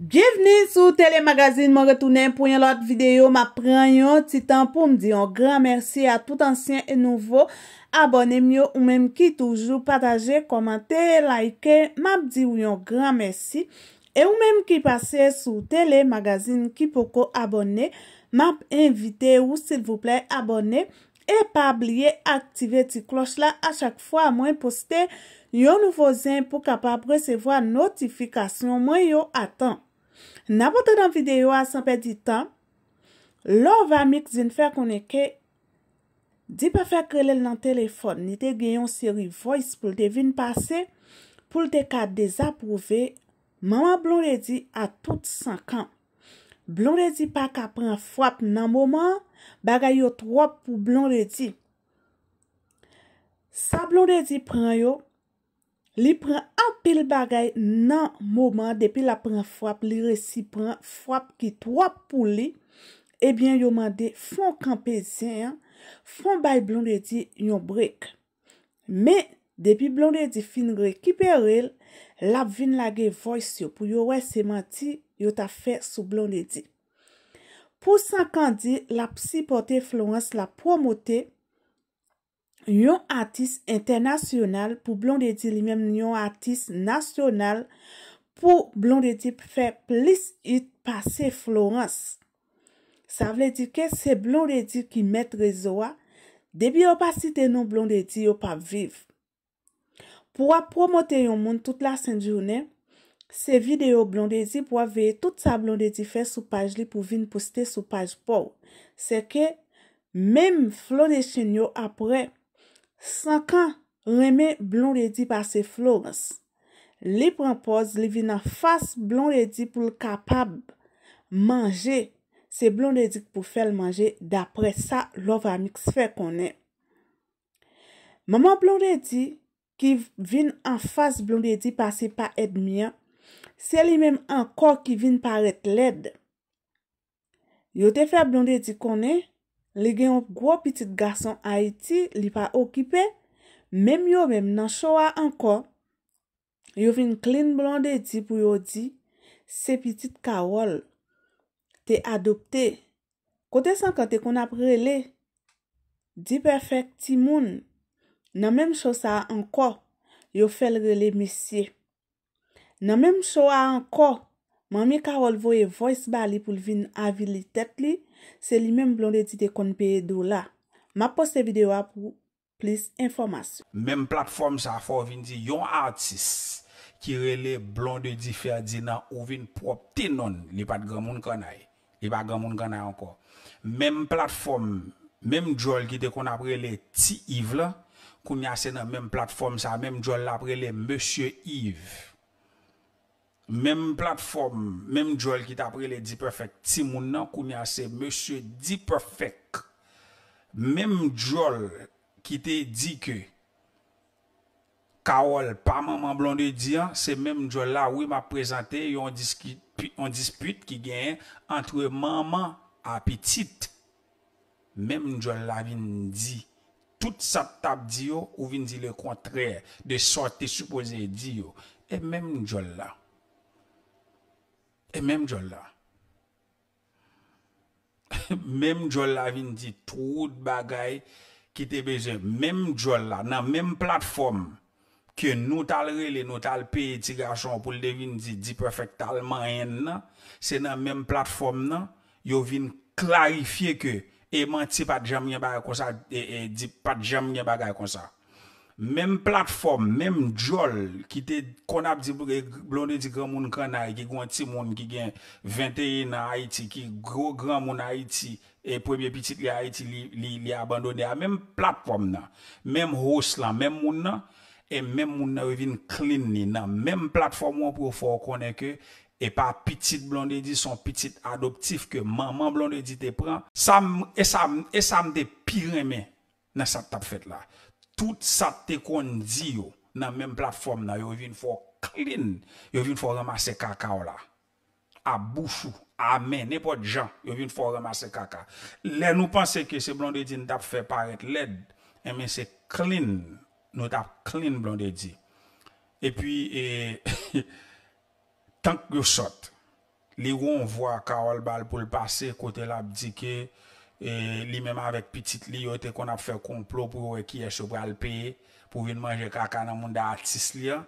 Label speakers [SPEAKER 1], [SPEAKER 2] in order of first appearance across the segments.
[SPEAKER 1] Gyevni sou telemagazin, mwen retounen pou yon lot videyo, mwen pren yon titan pou mdi yon gran mersi a tout ansyen e nouvo, abone myo ou menm ki toujou, pataje, komante, laike, mwenm di yon gran mersi, e ou menm ki pase sou telemagazin ki poko abone, mwenm invite ou silvouple abone, e pa bliye aktive ti kloch la a chak fwa mwen poste yon nouvo zin pou kapap resevo a notifikasyon mwen yon atan. N apote dan videyo a sanpe di tan, lor vami k zin fe koneke, di pa fe krelel nan telefon, ni te genyon seri voice pou lte vin pase, pou lte ka dezaprove, mama blondedi a tout sankan. Blondedi pa ka pren fwap nan mouman, bagay yo trwap pou blondedi. Sa blondedi pren yo, Li pren apil bagay nan mouman, depi la pren fwap, li resi pren fwap ki 3 pouli, ebyen yo mande fon kampen zyen, fon bay blondedi yon brek. Me, depi blondedi fin rekiperil, la vin lage voysyo pou yo wè seman ti yo ta fè sou blondedi. Po sankandi, la psi pote Florence la promote, yon atis internasyonal pou blon de di li menm yon atis nasyonal pou blon de di fe plis it pa se florans. Sa vle di ke se blon de di ki met rezoa, debi yo pa site non blon de di yo pa viv. Pouwa promote yon moun tout la sen jounen, se vide yo blon de di pouwa veye tout sa blon de di fe sou paj li pou vin poste sou paj pou. Se ke menm flon de chen yo apre, San kan reme blondedi pa se Florence, li prempoz li vin an fas blondedi pou l kapab manje se blondedi pou fel manje dapre sa lov amiks fe konen. Maman blondedi ki vin an fas blondedi pa se pa edmian, se li menm an kor ki vin paret led. Yote fe blondedi konen? Li gen yon gwo pitit garson a iti, li pa okipe. Mem yo mem nan showa anko, yo fin klin blonde di pou yo di, se pitit kawol, te adopte. Kote san kante kon ap rele? Di perfek ti moun. Nan menm shosa anko, yo fel rele misye. Nan menm showa anko, Man mi karol voye voys ba li pou vin avi li tet li, se li menm blonde di te kon peye do la. Ma poste videwa pou plis informasyon.
[SPEAKER 2] Menm platform sa fo vin di yon artist ki rele blonde di ferdi nan ou vin prop tenon li pat gaman kanay. Li pat gaman kanay anko. Menm platform, menm jol ki te kon aprele Ti Yves la, koun yase nan menm platform sa, menm jol aprele Monsieur Yves. Mem platform, mem jol ki te apre le di perfek, ti moun nan kounya se, monsye di perfek, mem jol ki te di ke, kaol pa maman blonde di an, se mem jol la ou e ma prezante, yo an dispute ki gen, antre maman apetite, mem jol la vin di, tout sa tab di yo, ou vin di le kontre, de sote supose di yo, e mem jol la, E menm jol la, menm jol la vin di trou bagay ki te beze, menm jol la, nan menm platform ke nou tal rele nou tal pe etikasyon pou le vin di di prefektalman yen nan, se nan menm platform nan, yo vin klarifiye ke e man ti pat jam nye bagay kon sa, e, e di pat jam nye bagay kon sa. Mèm platform, mèm jol ki te konap di blondedi gran moun kranay ki gwen ti moun ki gen 21 nan Haiti ki gro gran moun Haiti e premye pitit li Haiti li abandonè. Mèm platform nan, mèm host lan, mèm moun nan e mèm moun nan revin klini nan, mèm platform moun pou fò konè ke e pa pitit blondedi son pitit adoptif ke maman blondedi te pran, e sa mde e piremen nan sat tap fèt la. tout sa te kon di yo nan menm platform nan, yo vin fo clean, yo vin fo ramase kaka o la. A boufou, a men, ne po djan, yo vin fo ramase kaka. Le nou panse ke se blonde di nou tap fe paret led, e men se clean, nou tap clean blonde di. E pi, e, tank yo sot, li wou an vwa ka wal bal pou l'pase, kote la abdike, Li mèm avèk pitit li, yo te kon ap fè konplo pou wèk yè sou bral peye, pou vin manje kaka nan moun da atis li ya.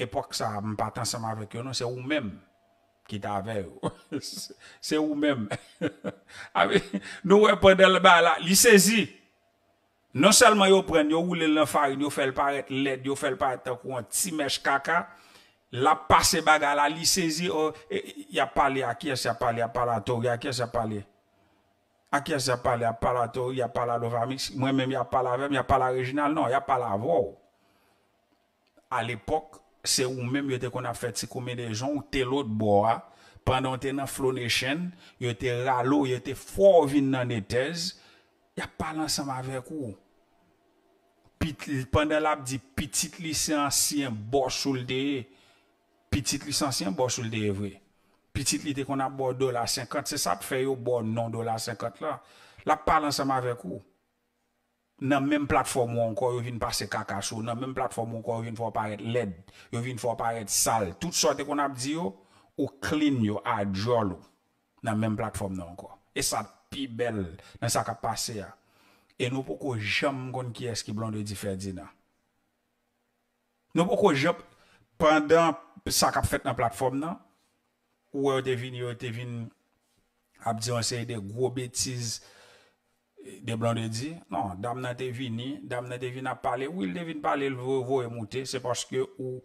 [SPEAKER 2] Epoch sa, m pat ansèm avèk yo nou, se ou mèm ki ta avè. Se ou mèm. Nou wèp wèp del bè la, li sezi. Non oh, selman yo pren, yo wèl lè lè farin, yo fèl paret lèd, yo fèl paret akou an ti mèj kaka. La pase baga la, li sezi, ya pale a kè se pale, ya pale a to, ya pale a kè se pale. A kè se apal, y apal la teori, y apal la lovamik, mwen mèm y apal la vèm, y apal la rejinal, nan, y apal la vò. A l'epok, se ou mèm yote kon a fèt se koumè de zon, ou tè lòt bò a, pandan tè nan flonè chèn, yote ralò, yote fò ou vin nan netèz, y apal ansam avèk ou. Pandan lè ap di, piti lisansyen bò souldè, piti lisansyen bò souldè evre. pi tit li te kon ap bo $1.50, se sa ap fe yo bo non $1.50 la, la ap palan seman vek ou, nan menm platform ou anko, yo vin pase kakaso, nan menm platform ou anko, yo vin fwa paret led, yo vin fwa paret sal, tout sort te kon ap di yo, ou klini yo a jolo, nan menm platform nan anko, e sa pi bel, nan sa kap pase ya, e nou poko jom kon ki eski blan de di ferdi na, nou poko jom, pandan sa kap fet nan platform nan, Ou ou e te vini, ou te vini ap diyon sey de gwo betiz de blan de di. Non, dam nan te vini, dam nan te vini ap pale. Ou il devine pale, il vowe moute. Se paske ou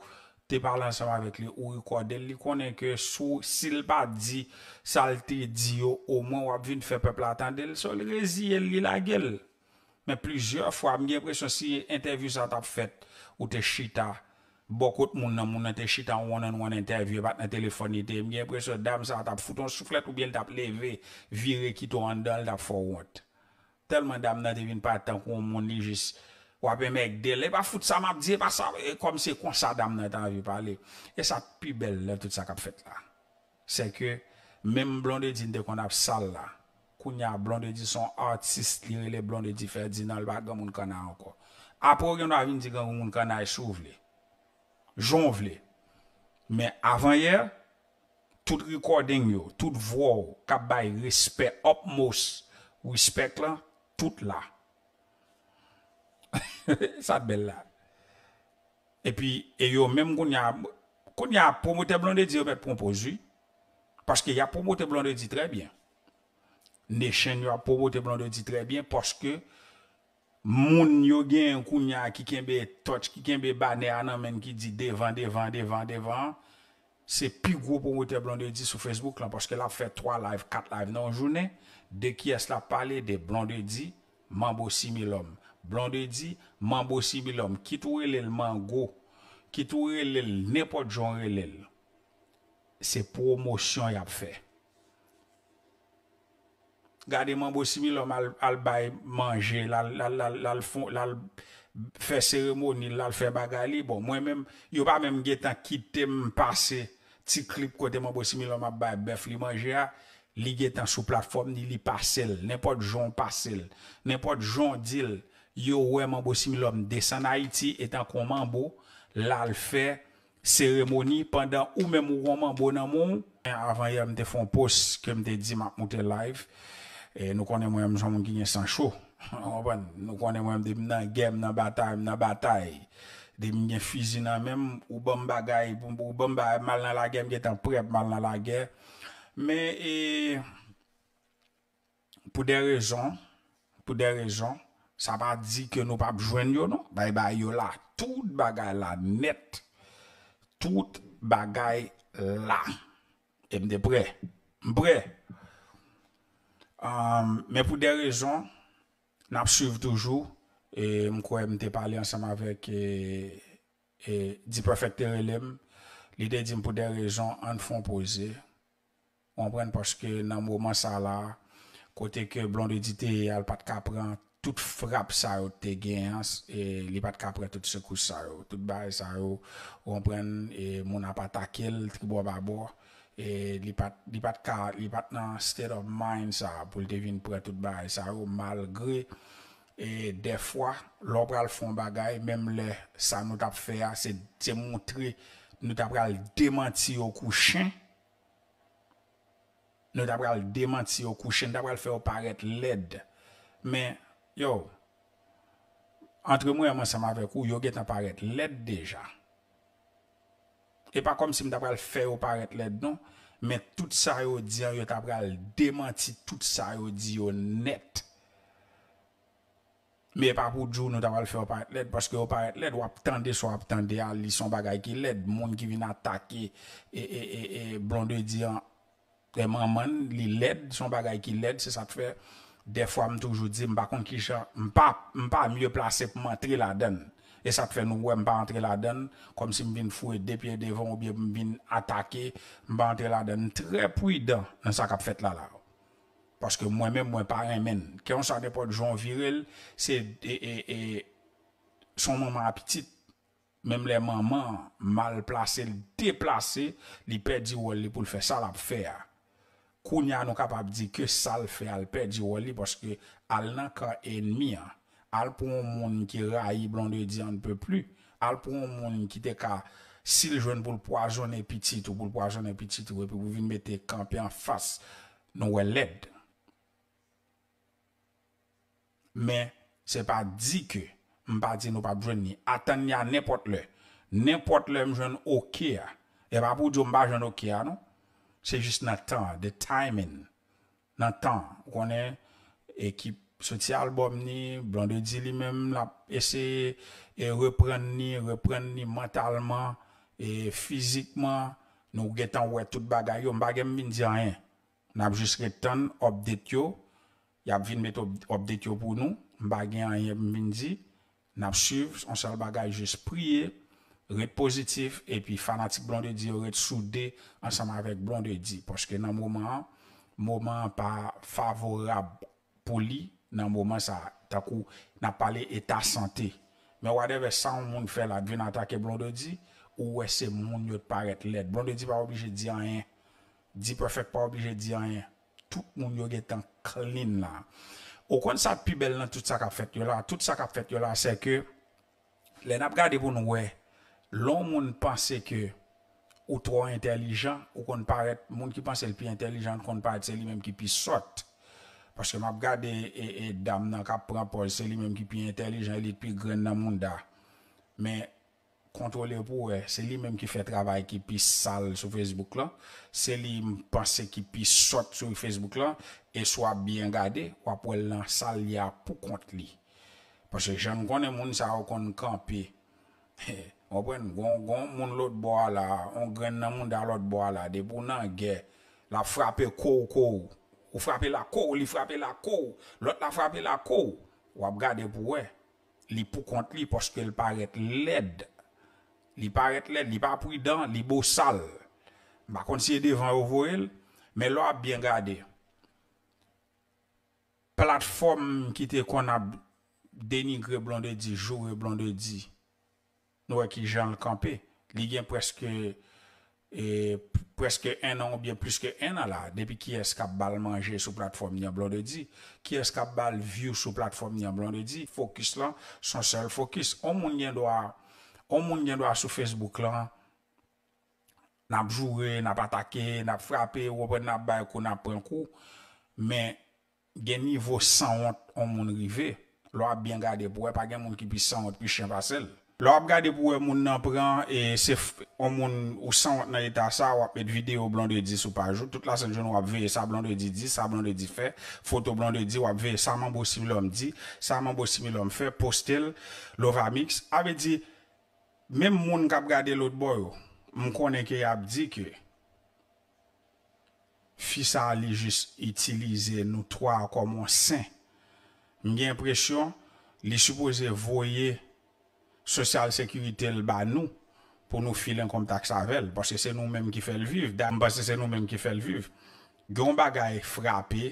[SPEAKER 2] te parle ansama vek li. Ou yi kwa del, li konen ke sou sil pa di salte di yo. Ou moun wap vini fe pe platan del. So, il rezi el li la gel. Men plizye fwa, mwen gen presyon si yi interview sa tap fet ou te shita. Bokot moun nan moun nan te chitan woun nan woun interview bat nan telefonite. Mgen prese dam sa tap foute. On souflet ou biel tap leve. Vire ki tou andal tap forward. Telman dam nan te vin patan kou moun li jis wapen mek dele. E pa foute sa map di. E pa sa e kom se konsa dam nan te avi pale. E sa pi bel le tout sa kap fet la. Se ke men blonde di ndekon ap sal la. Kounya blonde di son artist. Nire le blonde di fèrdinal bat goun moun kana anko. Apo genwa vin di goun moun kana e souvle. voulais mais avant hier tout recording yo, tout voix kap bay respect upmost, respect là tout là ça belle là et puis et yo a qu'on y a ya promote blonde dit, yo Parce y y a promote blonde dit très bien. Ne il yo a promote blonde dit très bien, parce que Moun nyo gen kounya ki kenbe toch, ki kenbe bane anamen ki di devan, devan, devan, devan. Se pi gwo pou mwete blonde di sou Facebook lan. Paske la fe 3 live, 4 live nan ou jounen. De ki es la pale de blonde di, mambo 6 mil om. Blonde di, mambo 6 mil om. Ki tou el el man go. Ki tou el el, nepo joun el el. Se promosyon yap fe. gade mambo simil om al bay manje, lal fè seremoni, lal fè bagay li, bon mwen men, yo pa men men gen tan kitem pase, ti klip kote mambo simil om al bay bef li manje a, li gen tan sou platform ni li pasel, nenpot jon pasel, nenpot jon dil, yo wè mambo simil om desan Haiti, etan kon mambo, lal fè seremoni, pandan ou men mwen mambo nan moun, en avan ye mte fon pos, ke mte di map moute live, Et nous connaissons les gens qui ai sans chaud. Nous connaissons des même qui dans la guerre, dans la bataille, dans bataille. des que fusil même, ou bon bagaille, ou bon bagaille, mal dans la guerre, qui est en prep, mal dans la guerre. Mais, pour des raisons, pour des raisons, ça va dire que nous pas joindre non bye bye yo là tout bagay là net toute bagay là et me prêt prêt Euh, Mè pou de rezon, n ap suiv toujou, m kouè m te pali ansanm avèk di prefekte relèm, lide di m pou de rezon an fon pose. Wompren porske nan m woman sa la, kote ke blondi di te yal pat kapran, tout frap sa yo te gen, li pat kapran tout sekou sa yo, tout bay sa yo, wompren moun ap pat akil, tribo babo. E li pat nan state of mind sa pou li devine prè tout bè, sa rou malgré e defwa, lò pral fon bagay, mèm le sa nou tap fè a, se demontre nou tap pral demanti yo kouchen nou tap pral demanti yo kouchen, nou tap pral fè yo paret led men, yo, antre mwen a man sa mè vek ou, yo get nan paret led deja E pa kom si m ta pral fè ou paret led non, men tout sa yo di an yo ta pral demanti tout sa yo di yo net. Men e pa pou djou nou ta pral fè ou paret led, paske ou paret led wap tende sou wap tende an li son bagay ki led. Moun ki vin atake e, e, e, e blonde di an, e man man li led, son bagay ki led, se sa te fè, defwa m toujou di m pa kon kisha, m pa m yo plase pou matri la dene. E sa te fè nou wè m pa antre la den, kom si m bin fou e depye devon ou m bin atake, m pa antre la den trepoui den nan sa kap fèt la la. Paske mwen mè mwen parè men. Kè yon sa depo dijon viril, se son maman apetit, mèm le maman malplase, deplase, li pè di wè li pou l fè sa la pou fè a. Koun ya nou kap ap di ke sa l fè al pè di wè li paske al nan ka enmi a. Al pou moun moun ki ra yi blonde di an pe plu. Al pou moun moun ki de ka sil jwen pou l pou a jwen epitit ou pou l pou a jwen epitit ou e pou vin mette kampi an fas nou we led. Me, se pa di ke mba di nou pa jwen ni. Aten ni an nepot le. Nepot le mwen jwen okea. E pa pou di ou mba jwen okea nou. Se jist nan tan, de timing. Nan tan, konen ekip Soti albom ni, blonde di li menm la, eseye repren ni, repren ni mentalman, e fizikman, nou getan wè tout bagay yo, mbagèm vin di a yè. Nap jist retan, obdet yo, yap vin met obdet yo pou nou, mbagèm a yè, mbin di, nap syv, ansel bagay jist priye, ret pozitif, e pi fanatik blonde di yo ret soude, ansam avèk blonde di, poske nan mouman, mouman pa favorab pou li, nan mouman sa takou nan pale eta sante men wadeve san moun fè la gwen atake blondodi ou wè se moun yot paret let blondodi pa oblije di anyen di prefèk pa oblije di anyen tout moun yot getan klin la ou kon sa pi bel nan tout sa kap fèt yon la tout sa kap fèt yon la se ke le nap gadevoun wè lon moun panse ke ou tro intelligent ou kon paret moun ki panse l pi intelligent kon paret se li menm ki pi sort Paske m ap gade e, e dam nan kap pranpoj, se li menm ki pi entelijan li pi gren nan moun da. Men, kontrole pou we, se li menm ki fe travay ki pi sal sou Facebook la. Se li m pase ki pi sot sou Facebook la, e swa bien gade, wapwe lan sal li a pou kont li. Paske jen m konen moun sa wakon kan pi. Mwen, moun lout bo a la, m gren nan moun da lout bo a la, de pou nan gen, la frape kou kou. Ou frappe la kou, ou li frappe la kou, lout la frappe la kou, wap gade pou we, li pou kont li poske li paret led, li paret led, li pa pridan, li bo sal. Bakon siye devan wavou el, men lout ap bien gade. Platform ki te konab denigre blonde di, joure blonde di, nou wakil e jan l kampi, li gen preske... E preske en an ou bien pliske en an la, depi ki eska bal manje sou platform Nya Blondie, ki eska bal view sou platform Nya Blondie, fokus la, son sel fokus. On moun gen do a sou Facebook la, nap jure, nap atake, nap frape, wopet nap bay kou, nap pren kou, men gen nivou 100 ont on moun rive, lwa bin gade pou e pa gen moun ki pi 100 ont pi chen pa sel. Lo ap gade pou e moun nan pran e sef o moun ou san nan eta sa wap et vide yo blonde di sou pa jout. Tout la sen joun wap veye sa blonde di di, sa blonde di fe, foto blonde di wap veye sa moun bo simi lom di, sa moun bo simi lom fe, postel, lo vamiks. A ve di, men moun kap gade lout bo yo, moun konen ki ap di ki fi sa li jis itilize nou toa komon sen. M gen presyon li supose voye. Sosyal sekurite l ba nou pou nou filen kontak savel. Basè se nou menm ki fè l viv. Dam basè se nou menm ki fè l viv. Gyon bagay frapi,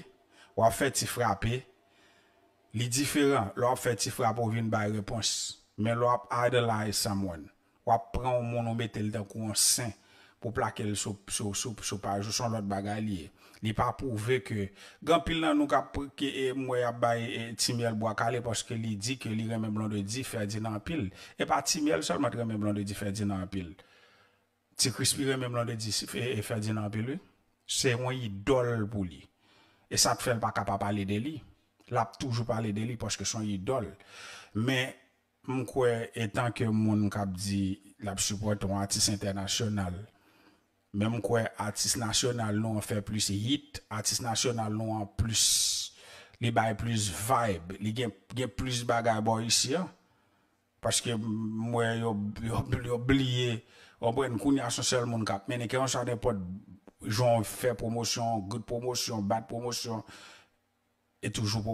[SPEAKER 2] wap fè ti frapi. Li diferan, l wap fè ti frapi ou vin bay reponsi. Men l wap idolize someone. Wap pran ou moun ou metel den kon sen. Ou plak el soup, soup, soupaj ou son lot bagay li. Li pa pouve ke... Gampil nan nou kap pouke e mwoy ap bay e, timel bo akale poske li di ke li reme blonde di ferdi nan pil. E pa timel sol mat reme blonde di ferdi nan pil. Ti krispi reme blonde di e, e ferdi nan pil e. Se mwen idol pou li. E sap fèl pa kap ap pale de li. Lap toujou pale de li poske son idol. Me mkwe etan ke mwen nou kap di lap soupote mwen atis internasyonal. Mem kwe artist nasyonal nou an fe plis hit, artist nasyonal nou an plis li baye plis vibe, li gen plis bagay bo yisi ya. Paske mwen yob li obliye, obwen kouni asosel moun kap, men e ken yon chande pot joun fe promosyon, good promosyon, bad promosyon, e toujou promosyon.